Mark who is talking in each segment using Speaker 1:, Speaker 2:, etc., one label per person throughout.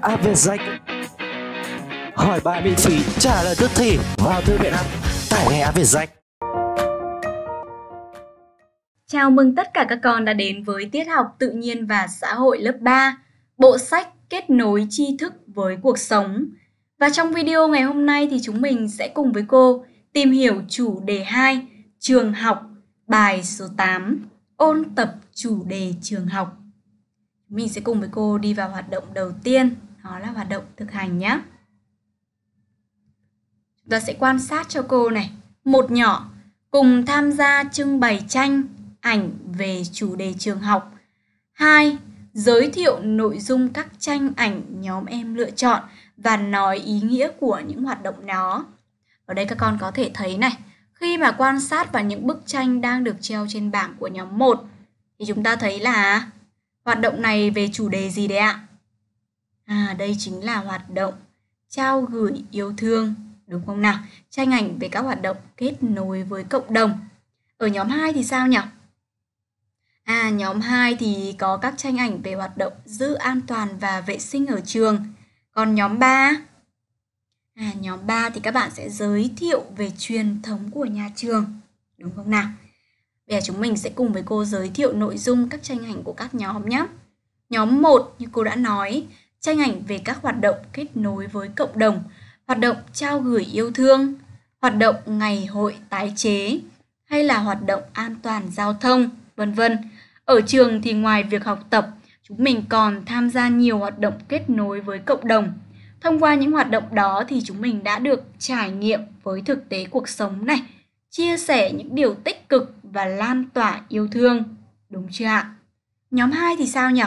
Speaker 1: Áp à, về danh hỏi bài miễn phí trả lời tức thì vào thư viện app tải ngay Áp về danh Chào mừng tất cả các con đã đến với tiết học tự nhiên và xã hội lớp 3, bộ sách kết nối tri thức với cuộc sống. Và trong video ngày hôm nay thì chúng mình sẽ cùng với cô tìm hiểu chủ đề 2, trường học, bài số 8, ôn tập chủ đề trường học mình sẽ cùng với cô đi vào hoạt động đầu tiên đó là hoạt động thực hành nhé chúng ta sẽ quan sát cho cô này một nhỏ cùng tham gia trưng bày tranh ảnh về chủ đề trường học hai giới thiệu nội dung các tranh ảnh nhóm em lựa chọn và nói ý nghĩa của những hoạt động đó ở đây các con có thể thấy này khi mà quan sát vào những bức tranh đang được treo trên bảng của nhóm 1 thì chúng ta thấy là Hoạt động này về chủ đề gì đấy ạ? À, đây chính là hoạt động trao gửi yêu thương, đúng không nào? Tranh ảnh về các hoạt động kết nối với cộng đồng. Ở nhóm 2 thì sao nhỉ? À, nhóm 2 thì có các tranh ảnh về hoạt động giữ an toàn và vệ sinh ở trường. Còn nhóm 3? À, nhóm 3 thì các bạn sẽ giới thiệu về truyền thống của nhà trường, đúng không nào? Bây giờ chúng mình sẽ cùng với cô giới thiệu nội dung các tranh ảnh của các nhóm nhé. Nhóm 1 như cô đã nói, tranh ảnh về các hoạt động kết nối với cộng đồng, hoạt động trao gửi yêu thương, hoạt động ngày hội tái chế hay là hoạt động an toàn giao thông, vân vân. Ở trường thì ngoài việc học tập, chúng mình còn tham gia nhiều hoạt động kết nối với cộng đồng. Thông qua những hoạt động đó thì chúng mình đã được trải nghiệm với thực tế cuộc sống này, chia sẻ những điều tích cực và lan tỏa yêu thương. Đúng chưa ạ? Nhóm 2 thì sao nhỉ?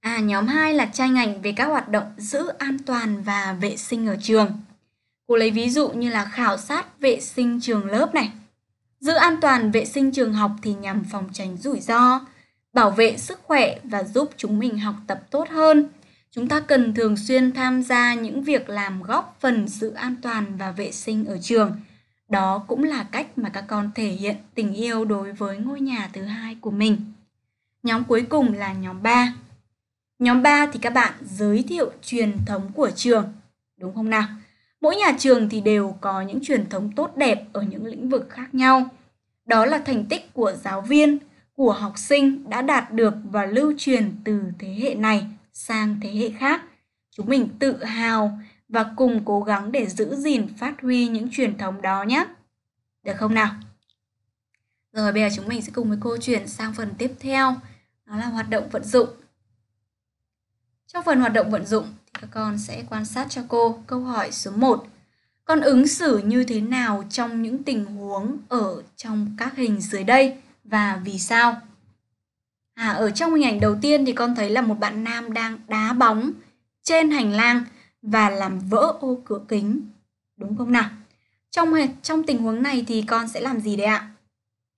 Speaker 1: À, nhóm 2 là tranh ảnh về các hoạt động giữ an toàn và vệ sinh ở trường. Cô lấy ví dụ như là khảo sát vệ sinh trường lớp này. Giữ an toàn vệ sinh trường học thì nhằm phòng tránh rủi ro, bảo vệ sức khỏe và giúp chúng mình học tập tốt hơn. Chúng ta cần thường xuyên tham gia những việc làm góp phần giữ an toàn và vệ sinh ở trường đó cũng là cách mà các con thể hiện tình yêu đối với ngôi nhà thứ hai của mình. Nhóm cuối cùng là nhóm 3. Nhóm 3 thì các bạn giới thiệu truyền thống của trường, đúng không nào? Mỗi nhà trường thì đều có những truyền thống tốt đẹp ở những lĩnh vực khác nhau. Đó là thành tích của giáo viên, của học sinh đã đạt được và lưu truyền từ thế hệ này sang thế hệ khác. Chúng mình tự hào và cùng cố gắng để giữ gìn phát huy những truyền thống đó nhé. Được không nào? Rồi bây giờ chúng mình sẽ cùng với cô chuyển sang phần tiếp theo, đó là hoạt động vận dụng. Trong phần hoạt động vận dụng thì các con sẽ quan sát cho cô câu hỏi số 1. Con ứng xử như thế nào trong những tình huống ở trong các hình dưới đây và vì sao? À, ở trong hình ảnh đầu tiên thì con thấy là một bạn nam đang đá bóng trên hành lang và làm vỡ ô cửa kính. Đúng không nào? Trong trong tình huống này thì con sẽ làm gì đấy ạ?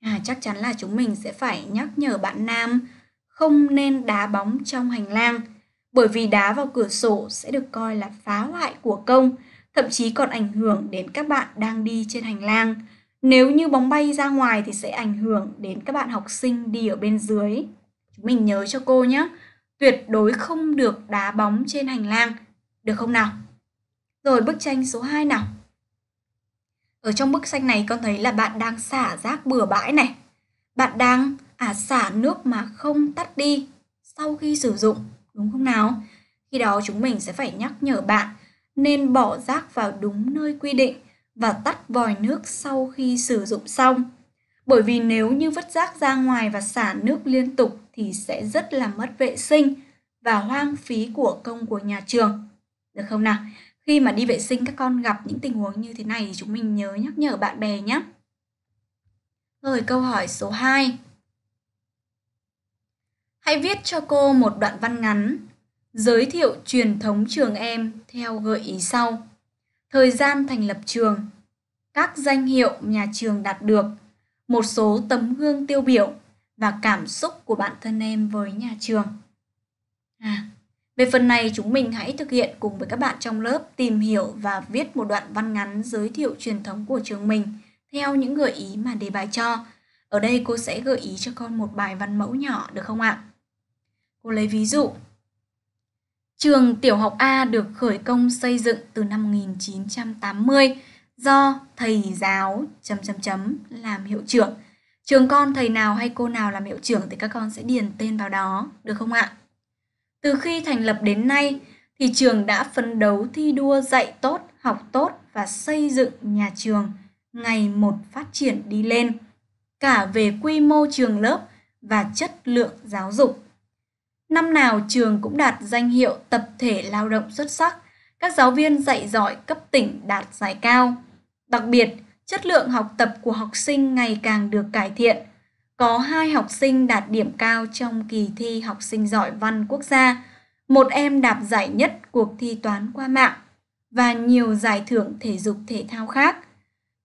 Speaker 1: À, chắc chắn là chúng mình sẽ phải nhắc nhở bạn Nam không nên đá bóng trong hành lang bởi vì đá vào cửa sổ sẽ được coi là phá hoại của công, thậm chí còn ảnh hưởng đến các bạn đang đi trên hành lang. Nếu như bóng bay ra ngoài thì sẽ ảnh hưởng đến các bạn học sinh đi ở bên dưới. Chúng mình nhớ cho cô nhé, tuyệt đối không được đá bóng trên hành lang được không nào? Rồi bức tranh số 2 nào. Ở trong bức tranh này con thấy là bạn đang xả rác bừa bãi này. Bạn đang à xả nước mà không tắt đi sau khi sử dụng, đúng không nào? Khi đó chúng mình sẽ phải nhắc nhở bạn nên bỏ rác vào đúng nơi quy định và tắt vòi nước sau khi sử dụng xong. Bởi vì nếu như vứt rác ra ngoài và xả nước liên tục thì sẽ rất là mất vệ sinh và hoang phí của công của nhà trường. Được không nào? Khi mà đi vệ sinh các con gặp những tình huống như thế này thì chúng mình nhớ nhắc nhở bạn bè nhé. Rồi câu hỏi số 2. Hãy viết cho cô một đoạn văn ngắn giới thiệu truyền thống trường em theo gợi ý sau. Thời gian thành lập trường, các danh hiệu nhà trường đạt được, một số tấm gương tiêu biểu và cảm xúc của bản thân em với nhà trường. À, về phần này, chúng mình hãy thực hiện cùng với các bạn trong lớp tìm hiểu và viết một đoạn văn ngắn giới thiệu truyền thống của trường mình theo những gợi ý mà đề bài cho. Ở đây cô sẽ gợi ý cho con một bài văn mẫu nhỏ được không ạ? Cô lấy ví dụ. Trường tiểu học A được khởi công xây dựng từ năm 1980 do thầy giáo chấm chấm chấm làm hiệu trưởng. Trường con thầy nào hay cô nào làm hiệu trưởng thì các con sẽ điền tên vào đó, được không ạ? Từ khi thành lập đến nay, thì trường đã phấn đấu thi đua dạy tốt, học tốt và xây dựng nhà trường ngày một phát triển đi lên, cả về quy mô trường lớp và chất lượng giáo dục. Năm nào trường cũng đạt danh hiệu tập thể lao động xuất sắc, các giáo viên dạy giỏi cấp tỉnh đạt giải cao. Đặc biệt, chất lượng học tập của học sinh ngày càng được cải thiện – có hai học sinh đạt điểm cao trong kỳ thi học sinh giỏi văn quốc gia, một em đạt giải nhất cuộc thi toán qua mạng và nhiều giải thưởng thể dục thể thao khác.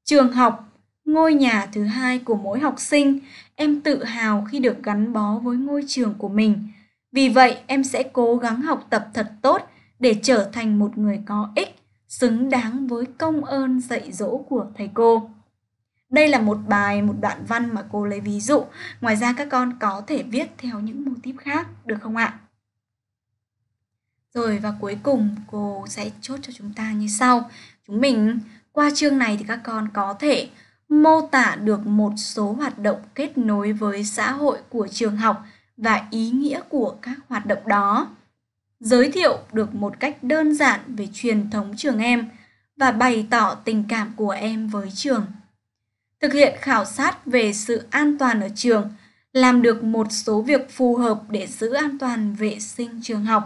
Speaker 1: Trường học, ngôi nhà thứ hai của mỗi học sinh, em tự hào khi được gắn bó với ngôi trường của mình. Vì vậy, em sẽ cố gắng học tập thật tốt để trở thành một người có ích, xứng đáng với công ơn dạy dỗ của thầy cô. Đây là một bài, một đoạn văn mà cô lấy ví dụ. Ngoài ra các con có thể viết theo những mô típ khác được không ạ? Rồi và cuối cùng cô sẽ chốt cho chúng ta như sau. Chúng mình qua chương này thì các con có thể mô tả được một số hoạt động kết nối với xã hội của trường học và ý nghĩa của các hoạt động đó. Giới thiệu được một cách đơn giản về truyền thống trường em và bày tỏ tình cảm của em với trường thực hiện khảo sát về sự an toàn ở trường, làm được một số việc phù hợp để giữ an toàn vệ sinh trường học.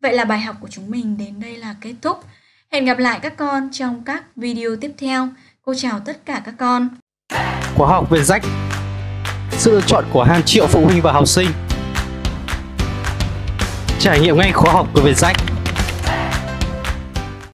Speaker 1: Vậy là bài học của chúng mình đến đây là kết thúc. Hẹn gặp lại các con trong các video tiếp theo. Cô chào tất cả các con. Khóa học về rách Sự lựa chọn của hàng triệu phụ huynh và học sinh Trải nghiệm ngay khóa học của Việt Rách